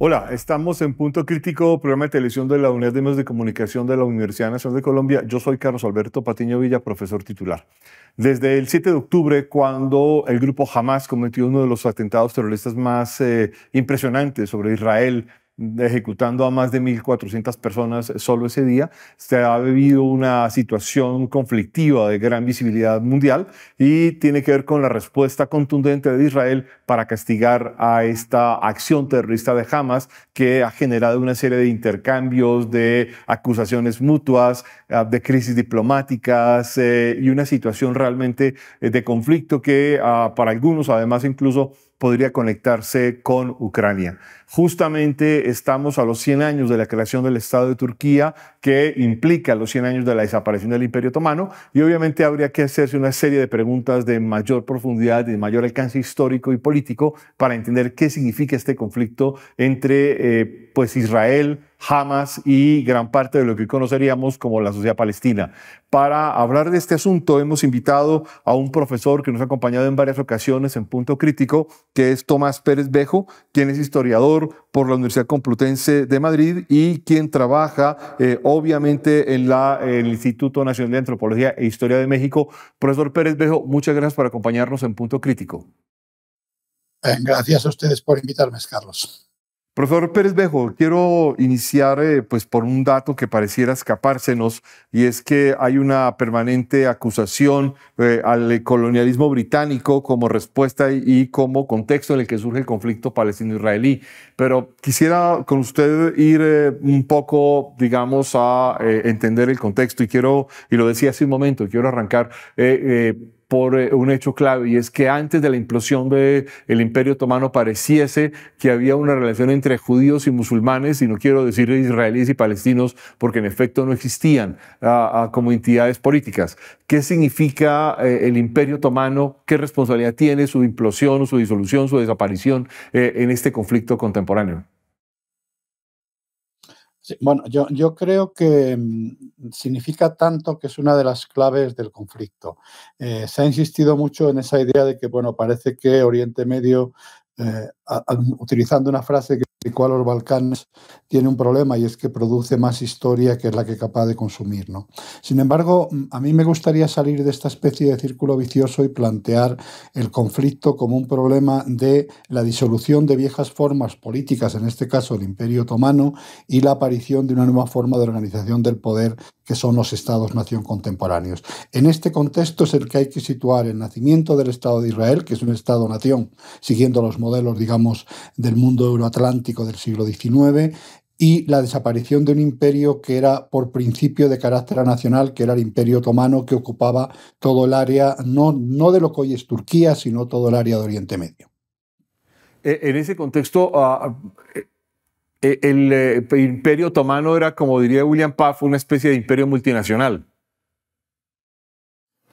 Hola, estamos en Punto Crítico, programa de televisión de la Unidad de Medios de Comunicación de la Universidad Nacional de Colombia. Yo soy Carlos Alberto Patiño Villa, profesor titular. Desde el 7 de octubre, cuando el grupo Hamas cometió uno de los atentados terroristas más eh, impresionantes sobre Israel, ejecutando a más de 1.400 personas solo ese día. Se ha vivido una situación conflictiva de gran visibilidad mundial y tiene que ver con la respuesta contundente de Israel para castigar a esta acción terrorista de Hamas que ha generado una serie de intercambios, de acusaciones mutuas, ah, de crisis diplomáticas eh, y una situación realmente eh, de conflicto que ah, para algunos además incluso podría conectarse con Ucrania. Justamente estamos a los 100 años de la creación del Estado de Turquía, que implica los 100 años de la desaparición del Imperio Otomano, y obviamente habría que hacerse una serie de preguntas de mayor profundidad, de mayor alcance histórico y político, para entender qué significa este conflicto entre eh, pues Israel, Hamas y gran parte de lo que conoceríamos como la sociedad palestina. Para hablar de este asunto hemos invitado a un profesor que nos ha acompañado en varias ocasiones en Punto Crítico, que es Tomás Pérez Bejo, quien es historiador por la Universidad Complutense de Madrid y quien trabaja eh, obviamente en, la, en el Instituto Nacional de Antropología e Historia de México. Profesor Pérez Bejo, muchas gracias por acompañarnos en Punto Crítico. Eh, gracias a ustedes por invitarme, Carlos. Profesor Pérez Bejo, quiero iniciar eh, pues por un dato que pareciera escapársenos y es que hay una permanente acusación eh, al colonialismo británico como respuesta y, como contexto en el que surge el conflicto palestino-israelí. Pero quisiera con usted ir eh, un poco, digamos, a entender el contexto y quiero, y lo decía hace un momento, quiero arrancar por eh, un hecho clave, y es que antes de la implosión del Imperio Otomano pareciese que había una relación entre judíos y musulmanes, y no quiero decir israelíes y palestinos, porque en efecto no existían como entidades políticas. ¿Qué significa eh, el Imperio Otomano? ¿Qué responsabilidad tiene su implosión, su disolución, su desaparición eh, en este conflicto contemporáneo? bueno, yo, creo que mm, significa tanto que es una de las claves del conflicto. Eh, se ha insistido mucho en esa idea de que, bueno, parece que Oriente Medio eh, utilizando una frase que explicó a los Balcanes, tiene un problema y es que produce más historia que es la que es capaz de consumir. ¿no? Sin embargo, mm, a mí me gustaría salir de esta especie de círculo vicioso y plantear el conflicto como un problema de la disolución de viejas formas políticas, en este caso el Imperio Otomano, y la aparición de una nueva forma de organización del poder que son los estados-nación contemporáneos. En este contexto es el que hay que situar el nacimiento del Estado de Israel, que es un Estado-nación, siguiendo los modelos, digamos, del mundo euroatlántico del siglo XIX y la desaparición de un imperio que era por principio de carácter nacional, que era el imperio otomano, que ocupaba todo el área, no, no de lo que hoy es Turquía, sino todo el área de Oriente Medio. E, en ese contexto, ah, ah, e, el, el, eh, imperio otomano era, como diría William Paff, una especie de imperio multinacional.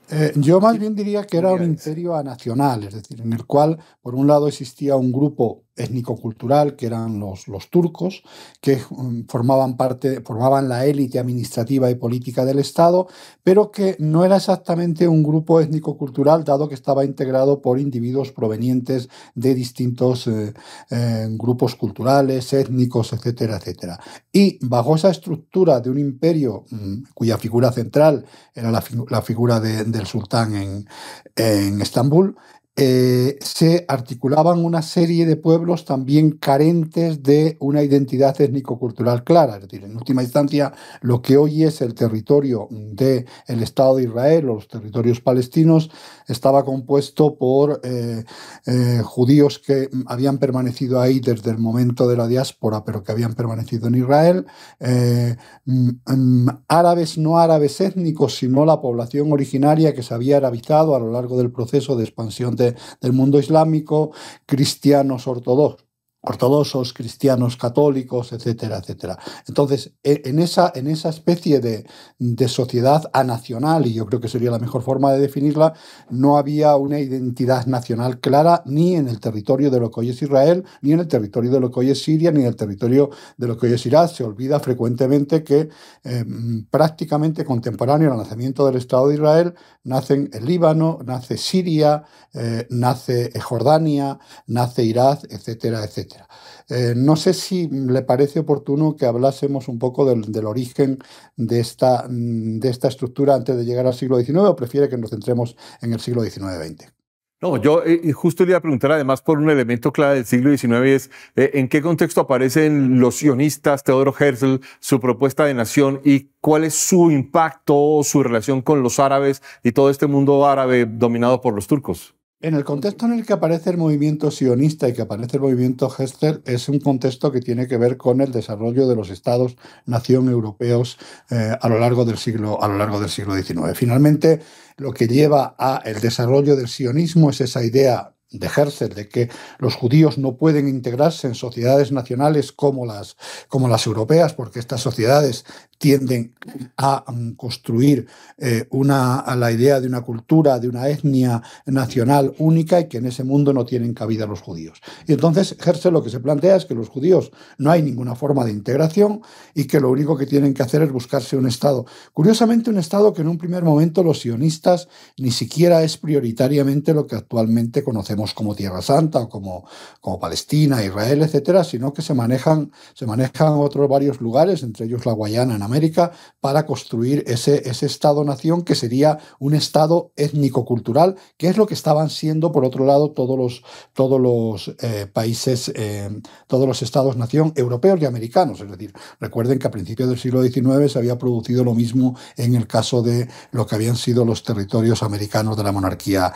Eh, yo más bien diría que era un imperio anacional, es decir, en el cual por un lado existía un grupo étnico-cultural, que eran los, turcos, que mm, formaban, parte, formaban la élite administrativa y política del Estado, pero que no era exactamente un grupo étnico-cultural, dado que estaba integrado por individuos provenientes de distintos eh, eh, grupos culturales, étnicos, etcétera, etcétera. Y bajo esa estructura de un imperio mm, cuya figura central era la, figura del sultán en, en Estambul, eh, se articulaban una serie de pueblos también carentes de una identidad étnico-cultural clara. Es decir, en última instancia, lo que hoy es el territorio del el Estado de Israel o los territorios palestinos estaba compuesto por eh, eh, judíos que habían permanecido ahí desde el momento de la diáspora, pero que habían permanecido en Israel, mm, mm, árabes no árabes étnicos, sino la población originaria que se había arabizado a lo largo del proceso de expansión de del mundo islámico, cristianos ortodoxos ortodoxos, cristianos, católicos, etcétera, etcétera. Entonces, e, en esa, en esa especie de, de, sociedad anacional, y yo creo que sería la mejor forma de definirla, no había una identidad nacional clara ni en el territorio de lo que hoy es Israel, ni en el territorio de lo que hoy es Siria, ni en el territorio de lo que hoy es Irak. Se olvida frecuentemente que em, prácticamente contemporáneo al nacimiento del Estado de Israel, nacen el Líbano, nace Siria, eh, nace Jordania, nace Irak, etcétera, etcétera. Eh, no sé si le parece oportuno que hablásemos un poco del, origen de esta, mm, de esta, estructura antes de llegar al siglo XIX o prefiere que nos centremos en el siglo XIX-XX. No, yo eh, justo quería iba a preguntar además por un elemento clave del siglo XIX es eh, en qué contexto aparecen los sionistas, Teodoro Herzl, su propuesta de nación y cuál es su impacto, o su relación con los árabes y todo este mundo árabe dominado por los turcos. En el contexto en el que aparece el movimiento sionista y que aparece el movimiento Hester es un contexto que tiene que ver con el desarrollo de los estados-nación europeos eh, a, lo largo del siglo, a lo largo del siglo XIX. Finalmente, lo que lleva a el desarrollo del sionismo es esa idea de Herzl, de que los judíos no pueden integrarse en sociedades nacionales como las, como las europeas, porque estas sociedades tienden a mm, construir eh, una, la idea de una cultura, de una etnia nacional única y que en ese mundo no tienen cabida los judíos. Y entonces Herzl lo que se plantea es que los judíos no hay ninguna forma de integración y que lo único que tienen que hacer es buscarse un Estado. Curiosamente, un Estado que en un primer momento los sionistas ni siquiera es prioritariamente lo que actualmente conocemos como Tierra Santa o como, como Palestina, Israel, etcétera, sino que se manejan, se manejan otros varios lugares, entre ellos la Guayana para construir ese, Estado-nación que sería un Estado étnico-cultural, que es lo que estaban siendo, por otro lado, todos los, todos los eh, países, eh, todos los Estados-nación europeos y americanos. Es decir, recuerden que a principios del siglo XIX se había producido lo mismo en el caso de lo que habían sido los territorios americanos de la monarquía,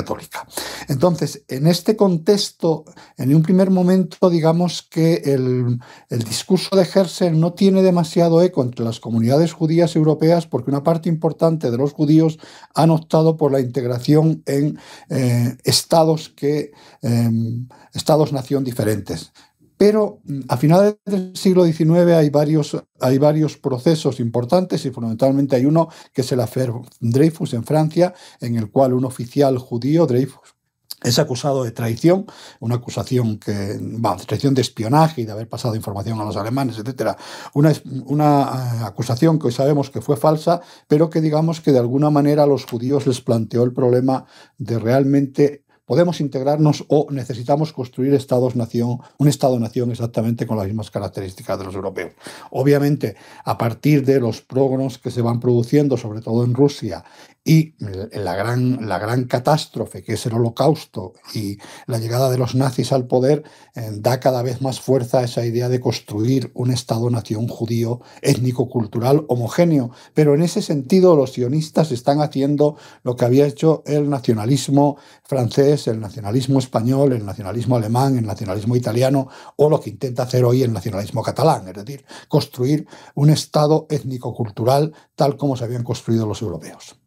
católica. Entonces, en este contexto, en un primer momento, digamos que el, el discurso de Herschel no tiene demasiado eco entre eh, las comunidades judías europeas porque una parte importante de los judíos han optado por la integración en eh, estados que em, estados-nación diferentes. Pero mm, a finales del siglo XIX hay varios, hay varios procesos importantes y fundamentalmente hay uno que es el afer Dreyfus en Francia, en el cual un oficial judío, Dreyfus, es acusado de traición, una acusación que, traición de espionaje y de haber pasado información a los alemanes, etc. Una, una eh, acusación que hoy sabemos que fue falsa, pero que digamos que de alguna manera a los judíos les planteó el problema de realmente podemos integrarnos o necesitamos construir estados-nación, un estado-nación exactamente con las mismas características de los europeos. Obviamente, a partir de los prógonos que se van produciendo, sobre todo en Rusia, y la gran, la gran catástrofe que es el holocausto y la llegada de los nazis al poder eh, da cada vez más fuerza a esa idea de construir un Estado-nación judío étnico-cultural homogéneo. Pero en ese sentido los sionistas están haciendo lo que había hecho el nacionalismo francés, el nacionalismo español, el nacionalismo alemán, el nacionalismo italiano o lo que intenta hacer hoy el nacionalismo catalán, es decir, construir un Estado étnico-cultural tal como se habían construido los europeos.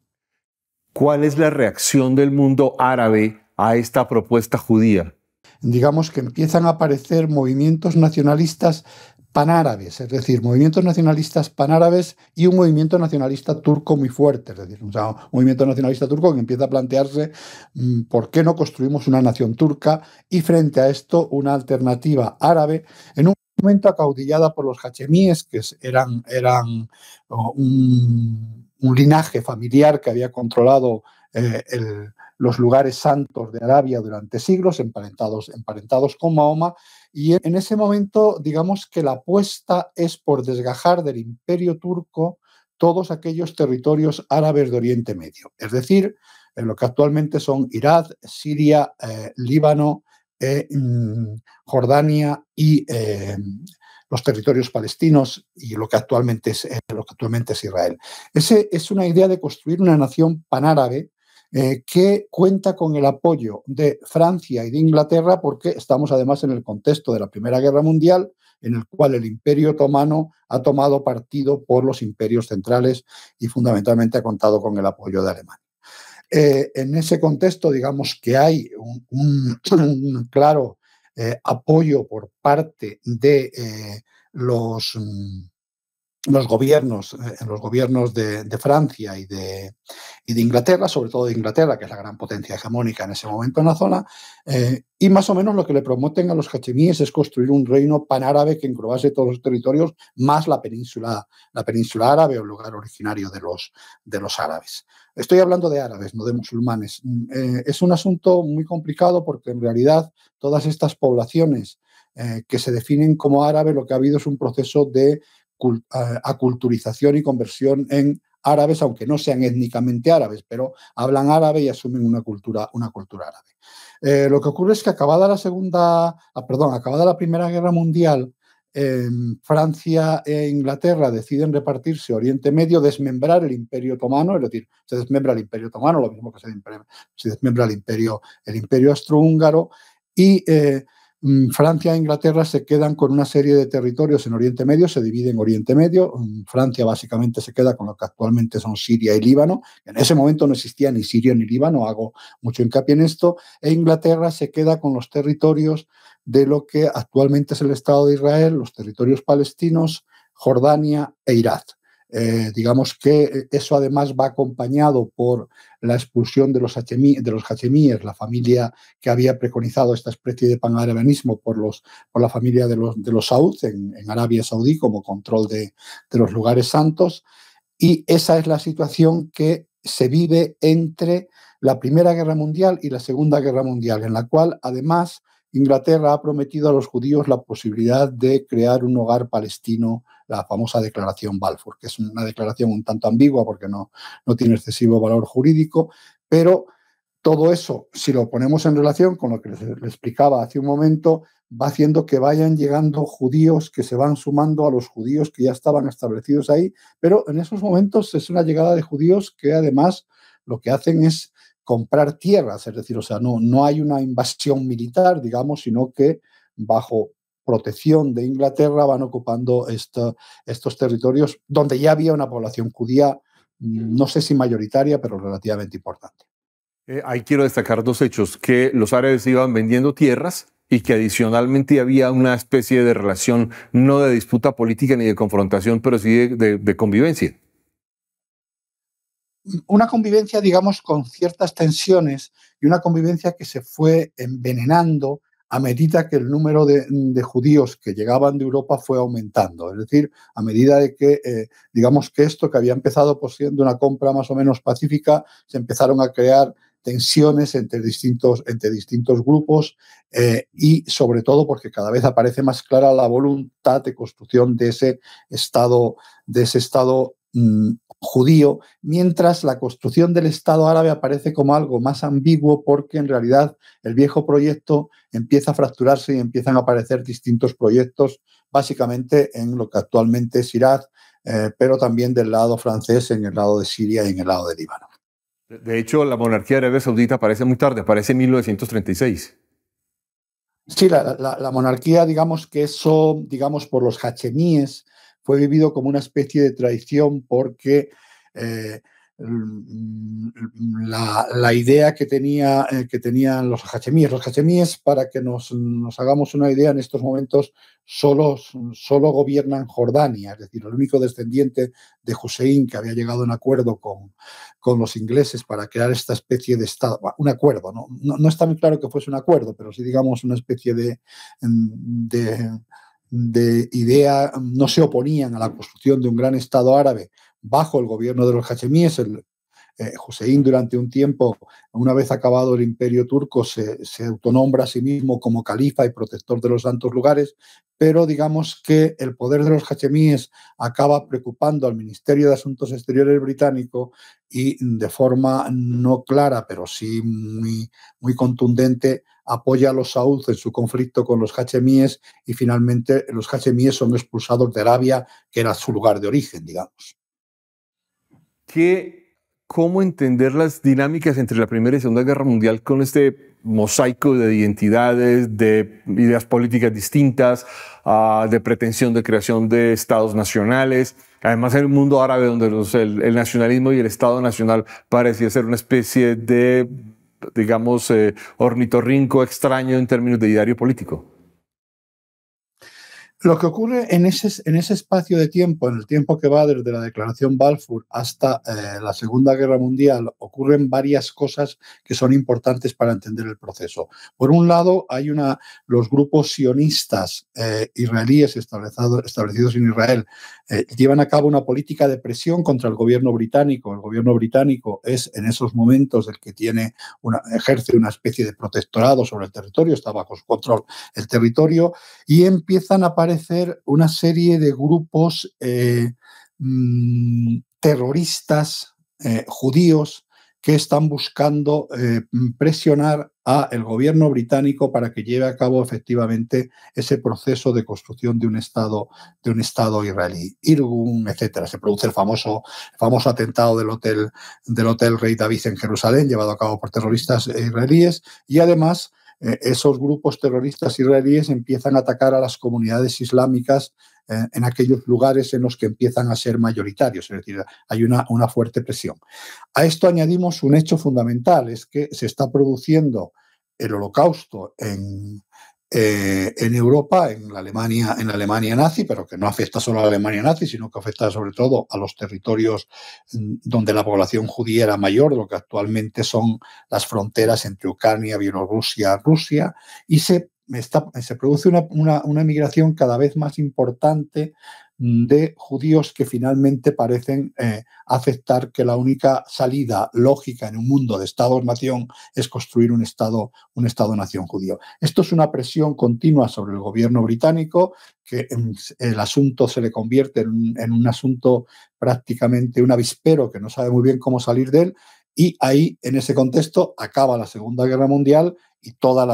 ¿Cuál es la reacción del mundo árabe a esta propuesta judía? Digamos que empiezan a aparecer movimientos nacionalistas panárabes, es decir, movimientos nacionalistas panárabes y un movimiento nacionalista turco muy fuerte, es decir, un movimiento nacionalista turco que empieza a plantearse mm, por qué no construimos una nación turca y frente a esto una alternativa árabe en un momento acaudillada por los hachemíes, que eran, eran oh, un un linaje familiar que había controlado eh, los lugares santos de Arabia durante siglos, emparentados, emparentados con Mahoma, y en ese momento digamos que la apuesta es por desgajar del imperio turco todos aquellos territorios árabes de Oriente Medio, es decir, en lo que actualmente son Irak, Siria, eh, Líbano, eh, mm, Jordania y eh, los territorios palestinos y lo que actualmente es, eh, lo que actualmente es Israel. Ese es una idea de construir una nación panárabe que cuenta con el apoyo de Francia y de Inglaterra, porque estamos además en el contexto de la Primera Guerra Mundial, en el cual el Imperio Otomano ha tomado partido por los imperios centrales y fundamentalmente ha contado con el apoyo de Alemania. Eh, en ese contexto, digamos que hay un, claro eh, apoyo por parte de eh, los, mm, los gobiernos, eh, los gobiernos de, Francia y de, de, Inglaterra, sobre todo de Inglaterra, que es la gran potencia hegemónica en ese momento en la zona, eh, y más o menos lo que le promoten a los cachemíes es construir un reino panárabe que englobase todos los territorios, más la península, la península árabe o el lugar originario de los, de los árabes. Estoy hablando de árabes, no de musulmanes. Eh, es un asunto muy complicado porque en realidad todas estas poblaciones que se definen como árabes, lo que ha habido es un proceso de aculturización y conversión en árabes, aunque no sean étnicamente árabes, pero hablan árabe y asumen una cultura, una cultura árabe. Eh, lo que ocurre es que acabada la segunda, ah, perdón, acabada la Primera Guerra Mundial, em, Francia e Inglaterra deciden repartirse Oriente Medio, desmembrar el Imperio Otomano, es decir, se desmembra el Imperio Otomano, lo mismo que se desmembra, el Imperio, el Imperio Austrohúngaro, y eh, Mm, Francia e Inglaterra se quedan con una serie de territorios en Oriente Medio, se divide en Oriente Medio. Mm, Francia básicamente se queda con lo que actualmente son Siria y Líbano. En ese momento no existía ni Siria ni Líbano, hago mucho hincapié en esto. E Inglaterra se queda con los territorios de lo que actualmente es el Estado de Israel, los territorios palestinos, Jordania e Irak. Eh, digamos que eh, eso además va acompañado por la expulsión de los, de los hachemíes, la familia que había preconizado esta especie de panarabianismo por, por la familia de los, de los Saud en, Arabia Saudí como control de, de los lugares santos. Y esa es la situación que se vive entre la Primera Guerra Mundial y la Segunda Guerra Mundial, en la cual además Inglaterra ha prometido a los judíos la posibilidad de crear un hogar palestino la famosa declaración Balfour, que es una declaración un tanto ambigua porque no, no tiene excesivo valor jurídico, pero todo eso, si lo ponemos en relación con lo que les, explicaba hace un momento, va haciendo que vayan llegando judíos que se van sumando a los judíos que ya estaban establecidos ahí, pero en esos momentos es una llegada de judíos que además lo que hacen es comprar tierras, es decir, o sea, no, no hay una invasión militar, digamos, sino que bajo protección de Inglaterra van ocupando estos territorios donde ya había una población judía, mm, no sé si mayoritaria, pero relativamente importante. Eh, ahí quiero destacar dos hechos, que los árabes iban vendiendo tierras y que adicionalmente había una especie de relación no de disputa política ni de confrontación, pero sí de convivencia. Una convivencia, digamos, con ciertas tensiones y una convivencia que se fue envenenando a medida que el número de, judíos que llegaban de Europa fue aumentando. Es decir, a medida de que, eh, digamos que esto que había empezado por pues, siendo una compra más o menos pacífica, se empezaron a crear tensiones entre distintos, entre distintos grupos eh, y sobre todo porque cada vez aparece más clara la voluntad de construcción de ese Estado, de ese estado Mm, judío, mientras la construcción del Estado árabe aparece como algo más ambiguo porque en realidad el viejo proyecto empieza a fracturarse y empiezan a aparecer distintos proyectos, básicamente en lo que actualmente es Irak, eh, pero también del lado francés, en el lado de Siria y en el lado de Líbano. De hecho, la monarquía árabe Saudita aparece muy tarde, aparece en 1936. Sí, la, la monarquía, digamos que eso, digamos, por los hachemíes, fue vivido como una especie de traición porque eh, mm, la, idea que, tenía, eh, que tenían los hachemíes. Los hachemíes, para que nos, hagamos una idea, en estos momentos solo, solo gobiernan Jordania, es decir, el único descendiente de Hussein que había llegado a un acuerdo con, con los ingleses para crear esta especie de Estado. un acuerdo, ¿no? está muy claro que fuese un acuerdo, pero sí digamos una especie de, de de idea no se oponían a la construcción de un gran Estado árabe bajo el gobierno de los hachemíes, el eh, durante un tiempo, una vez acabado el imperio turco, se, autonombra a sí mismo como califa y protector de los santos lugares, pero digamos que el poder de los hachemíes acaba preocupando al Ministerio de Asuntos Exteriores británico y de forma no clara, pero sí muy, muy contundente, apoya a los saúds en su conflicto con los hachemíes y finalmente los hachemíes son expulsados de Arabia, que era su lugar de origen, digamos. ¿Qué cómo entender las dinámicas entre la Primera y Segunda Guerra Mundial con este mosaico de identidades, de ideas políticas distintas, ah, de pretensión de creación de estados nacionales. Además, en el mundo árabe, donde el, nacionalismo y el Estado nacional parecía ser una especie de, digamos, eh, ornitorrinco extraño en términos de ideario político. Lo que ocurre en ese, en ese espacio de tiempo, en el tiempo que va desde la declaración Balfour hasta eh, la Segunda Guerra Mundial, ocurren varias cosas que son importantes para entender el proceso. Por un lado, hay una, los grupos sionistas eh, israelíes establecidos en Israel eh, llevan a cabo una política de presión contra el gobierno británico. El gobierno británico es en esos momentos el que tiene una, ejerce una especie de protectorado sobre el territorio, está bajo su control el territorio, y empiezan a aparecer una serie de grupos eh, mm, terroristas eh, judíos que están buscando eh, presionar presionar al gobierno británico para que lleve a cabo efectivamente ese proceso de construcción de un Estado, de un estado israelí, Irgun, etcétera. Se produce el famoso, famoso atentado del hotel, del hotel Rey David en Jerusalén, llevado a cabo por terroristas israelíes, y además eh, esos grupos terroristas israelíes empiezan a atacar a las comunidades islámicas eh, en aquellos lugares en los que empiezan a ser mayoritarios, es decir, hay una, una fuerte presión. A esto añadimos un hecho fundamental, es que se está produciendo el holocausto en, eh, en Europa, en la, Alemania, en Alemania nazi, pero que no afecta solo a la Alemania nazi, sino que afecta sobre todo a los territorios mm, donde la población judía era mayor, lo que actualmente son las fronteras entre Ucrania, Bielorrusia, Rusia, y se, se produce una, una, una migración cada vez más importante de judíos que finalmente parecen eh, aceptar que la única salida lógica en un mundo de Estado-nación es construir un Estado, un Estado-nación judío. Esto es una presión continua sobre el gobierno británico, que el asunto se le convierte en un, asunto prácticamente un avispero que no sabe muy bien cómo salir de él, y ahí, en ese contexto, acaba la Segunda Guerra Mundial y todos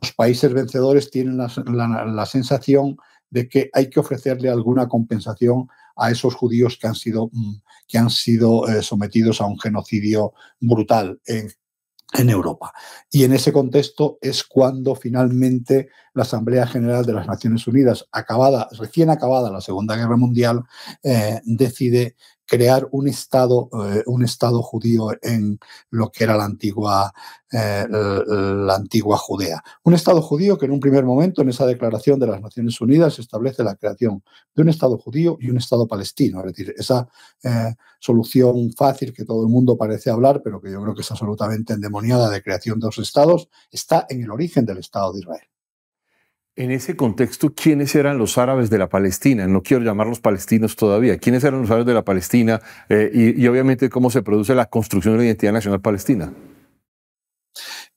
los países vencedores tienen la sensación de que hay que ofrecerle alguna compensación a esos judíos que han sido, mm, que han sido eh, sometidos a un genocidio brutal en, Europa. Y en ese contexto es cuando finalmente la Asamblea General de las Naciones Unidas, recién acabada la Segunda Guerra Mundial, eh, decide crear un Estado, eh, un Estado judío en lo que era la antigua, eh, la antigua Judea. Un Estado judío que en un primer momento, en esa declaración de las Naciones Unidas, establece la creación de un Estado judío y un Estado palestino. Es decir, esa eh, solución fácil que todo el mundo parece hablar, pero que yo creo que es absolutamente endemoniada de creación de dos Estados, está en el origen del Estado de Israel. En ese contexto, ¿quiénes eran los árabes de la Palestina? No quiero llamarlos palestinos todavía. ¿Quiénes eran los árabes de la Palestina? Eh, y, obviamente, ¿cómo se produce la construcción de la identidad nacional palestina?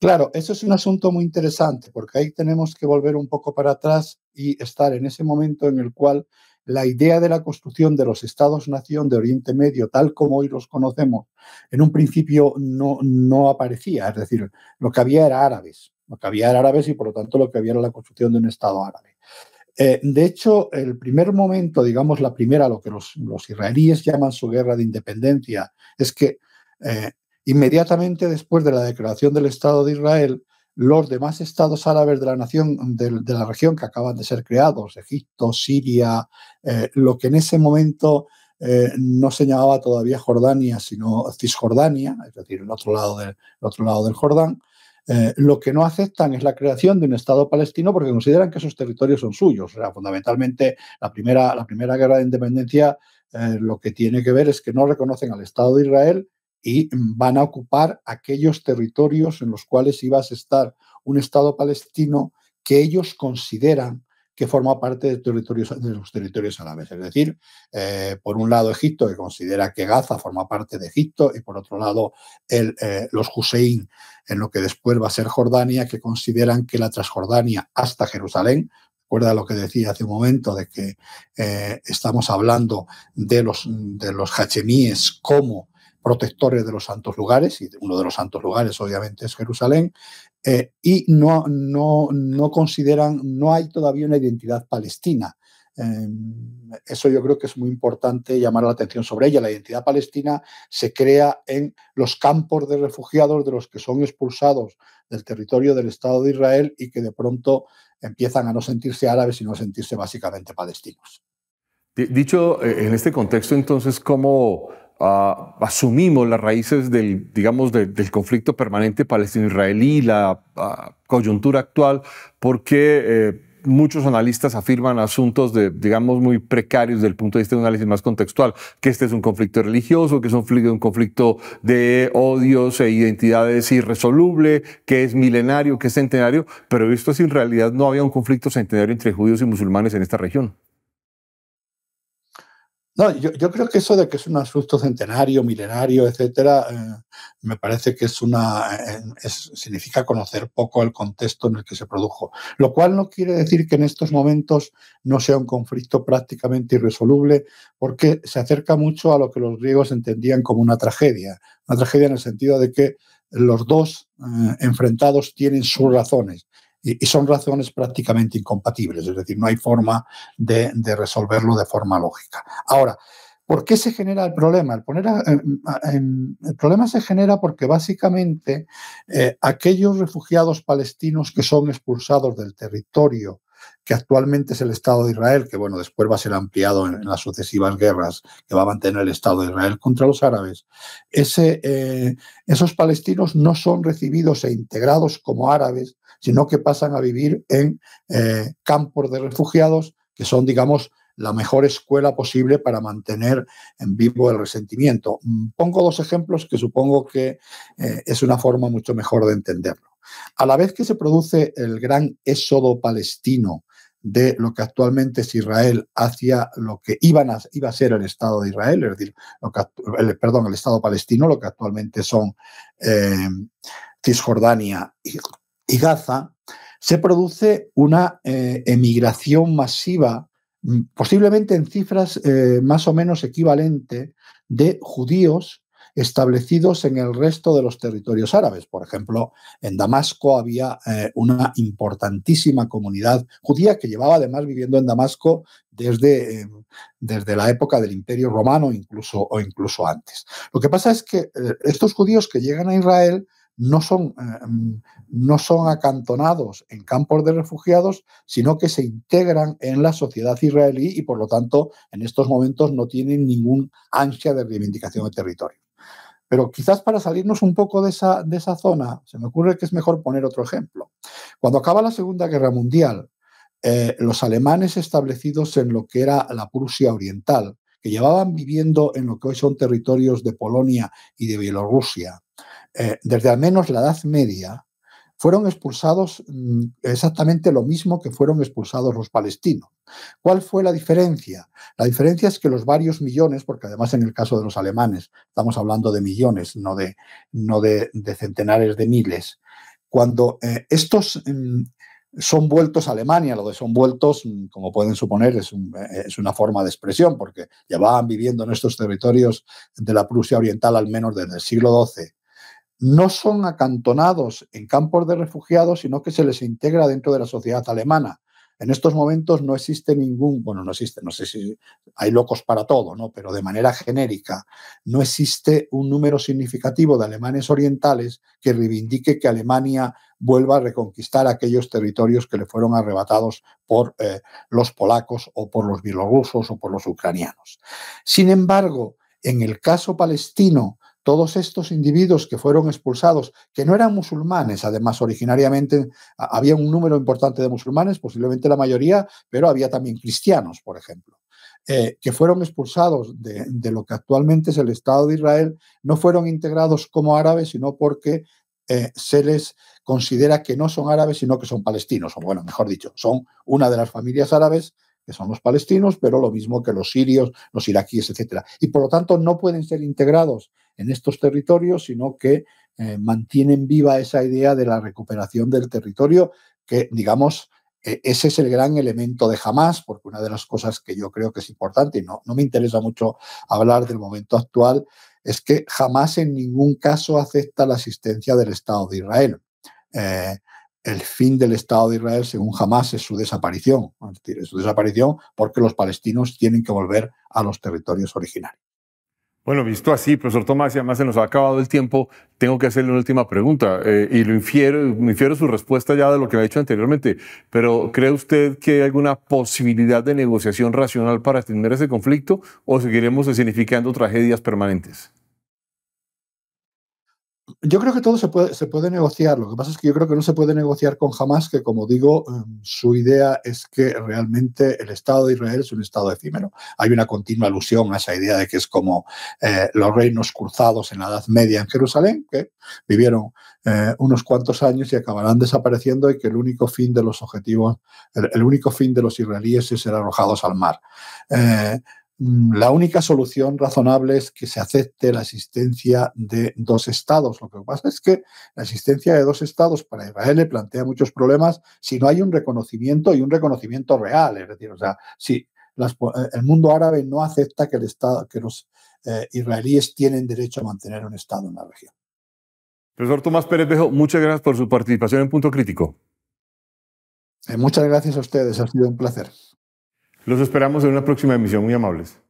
Claro, eso es un asunto muy interesante, porque ahí tenemos que volver un poco para atrás y estar en ese momento en el cual la idea de la construcción de los estados-nación de Oriente Medio, tal como hoy los conocemos, en un principio no, no aparecía. Es decir, lo que había era árabes lo que había árabes y por lo tanto lo que había era la construcción de un Estado árabe. Eh, de hecho, el primer momento, digamos, la primera, lo que los, israelíes llaman su guerra de independencia, es que eh, inmediatamente después de la declaración del Estado de Israel, los demás estados árabes de la nación de, la región que acaban de ser creados, Egipto, Siria, eh, lo que en ese momento no se llamaba todavía Jordania, sino Cisjordania, es decir, el otro lado del, el otro lado del Jordán, eh, lo que no aceptan es la creación de un Estado palestino porque consideran que esos territorios son suyos. O sea, fundamentalmente, la primera, la primera guerra de independencia eh, lo que tiene que ver es que no reconocen al Estado de Israel y van a ocupar aquellos territorios en los cuales iba a estar un Estado palestino que ellos consideran que forma parte de, territorios, de los territorios árabes. Es decir, eh, por un lado Egipto, que considera que Gaza forma parte de Egipto, y por otro lado eh, los Hussein, en lo que después va a ser Jordania, que consideran que la Transjordania hasta Jerusalén, recuerda lo que decía hace un momento de que eh, estamos hablando de los, de los hachemíes como protectores de los santos lugares, y uno de los santos lugares obviamente es Jerusalén, eh, y no, no, consideran, no hay todavía una identidad palestina. Eh, eso yo creo que es muy importante llamar la atención sobre ella. La identidad palestina se crea en los campos de refugiados de los que son expulsados del territorio del Estado de Israel y que de pronto empiezan a no sentirse árabes, sino a sentirse básicamente palestinos. Dicho eh, en este contexto, entonces, ¿cómo asumimos las raíces del, digamos, del conflicto permanente palestino-israelí, la coyuntura actual, porque eh, muchos analistas afirman asuntos de, digamos, muy precarios desde el punto de vista de un análisis más contextual, que este es un conflicto religioso, que es un conflicto de odios e identidades irresoluble, que es milenario, que es centenario, pero visto es en realidad no había un conflicto centenario entre judíos y musulmanes en esta región. No, yo, yo, creo que eso de que es un asunto centenario, milenario, etcétera, eh, me parece que es una eh, significa conocer poco el contexto en el que se produjo. Lo cual no quiere decir que en estos momentos no sea un conflicto prácticamente irresoluble, porque se acerca mucho a lo que los griegos entendían como una tragedia. Una tragedia en el sentido de que los dos eh, enfrentados tienen sus razones y, son razones prácticamente incompatibles, es decir, no hay forma de, resolverlo de forma lógica. Ahora, ¿Por qué se genera el problema? El, problema se genera porque básicamente eh, aquellos refugiados palestinos que son expulsados del territorio que actualmente es el Estado de Israel, que bueno, después va a ser ampliado en, las sucesivas guerras que va a mantener el Estado de Israel contra los árabes, eh, esos palestinos no son recibidos e integrados como árabes sino que pasan a vivir en eh, campos de refugiados que son, digamos, la mejor escuela posible para mantener en vivo el resentimiento. Mm, pongo dos ejemplos que supongo que eh, es una forma mucho mejor de entenderlo. A la vez que se produce el gran éxodo palestino de lo que actualmente es Israel hacia lo que iba a ser el Estado de Israel, es decir, lo perdón, el Estado palestino, lo que actualmente son eh, Cisjordania y y Gaza, se produce una eh, emigración masiva, mm, posiblemente en cifras eh, más o menos equivalente, de judíos establecidos en el resto de los territorios árabes. Por ejemplo, en Damasco había eh, una importantísima comunidad judía que llevaba además viviendo en Damasco desde, desde la época del Imperio Romano incluso, o incluso antes. Lo que pasa es que estos judíos que llegan a Israel Em, no son, acantonados en campos de refugiados, sino que se integran en la sociedad israelí y por lo tanto en estos momentos no tienen ningún ansia de reivindicación de territorio. Pero quizás para salirnos un poco de esa, zona, se me ocurre que es mejor poner otro ejemplo. Cuando acaba la Segunda Guerra Mundial, eh, los alemanes establecidos en lo que era la Prusia Oriental, que llevaban viviendo en lo que hoy son territorios de Polonia y de Bielorrusia, eh, desde al menos la Edad Media, fueron expulsados mm, exactamente lo mismo que fueron expulsados los palestinos. ¿Cuál fue la diferencia? La diferencia es que los varios millones, porque además en el caso de los alemanes estamos hablando de millones, no de, no de, centenares de miles, cuando eh, estos mm, son vueltos a Alemania, lo de son vueltos, mm, como pueden suponer, es, eh, es una forma de expresión, porque llevaban viviendo en estos territorios de la Prusia Oriental al menos desde el siglo XII no son acantonados en campos de refugiados, sino que se les integra dentro de la sociedad alemana. En estos momentos no existe ningún, bueno, no existe, no sé si hay locos para todo, ¿no? Pero de manera genérica, no existe un número significativo de alemanes orientales que reivindique que Alemania vuelva a reconquistar aquellos territorios que le fueron arrebatados por eh, los polacos o por los bielorrusos o por los ucranianos. Sin embargo, en el caso palestino, todos estos individuos que fueron expulsados, que no eran musulmanes, además originariamente había un número importante de musulmanes, posiblemente la mayoría, pero había también cristianos, por ejemplo. Eh, que fueron expulsados de, lo que actualmente es el Estado de Israel, no fueron integrados como árabes, sino porque eh, se les considera que no son árabes, sino que son palestinos, o bueno, mejor dicho, son una de las familias árabes, que son los palestinos, pero lo mismo que los sirios, los iraquíes, etc. Y por lo tanto no pueden ser integrados en estos territorios, sino que eh, mantienen viva esa idea de la recuperación del territorio, que digamos, e, ese es el gran elemento de Hamas, porque una de las cosas que yo creo que es importante, y no, no me interesa mucho hablar del momento actual, es que jamás en ningún caso acepta la existencia del Estado de Israel. Eh, el fin del Estado de Israel, según Hamas, es su desaparición. Es decir, su desaparición porque los palestinos tienen que volver a los territorios originarios. Bueno, visto así, profesor Tomás, y además se nos ha acabado el tiempo, tengo que hacerle una última pregunta eh, y lo infiero, me infiero su respuesta ya de lo que ha dicho anteriormente, pero ¿cree usted que hay alguna posibilidad de negociación racional para atender ese conflicto o seguiremos significando tragedias permanentes? Yo creo que todo se puede, se puede negociar. Lo que pasa es que yo creo que no se puede negociar con jamás que como digo, em, su idea es que realmente el Estado de Israel es un Estado efímero. Hay una continua alusión a esa idea de que es como eh, los reinos cruzados en la Edad Media en Jerusalén, que vivieron eh, unos cuantos años y acabarán desapareciendo y que el único fin de los objetivos, el, único fin de los israelíes es ser arrojados al mar. Eh, Mm. la única solución razonable es que se acepte la existencia de dos estados. Lo que pasa es que la existencia de dos estados para Israel le plantea muchos problemas si no hay un reconocimiento y un reconocimiento real. Es decir, o sea, si eh, el mundo árabe no acepta que, el estado, que los eh, israelíes tienen derecho a mantener un estado en la región. Profesor Tomás Pérez Bejo, muchas gracias por su participación en Punto Crítico. Eh, muchas gracias a ustedes, ha sido un placer. Los esperamos en una próxima emisión. Muy amables.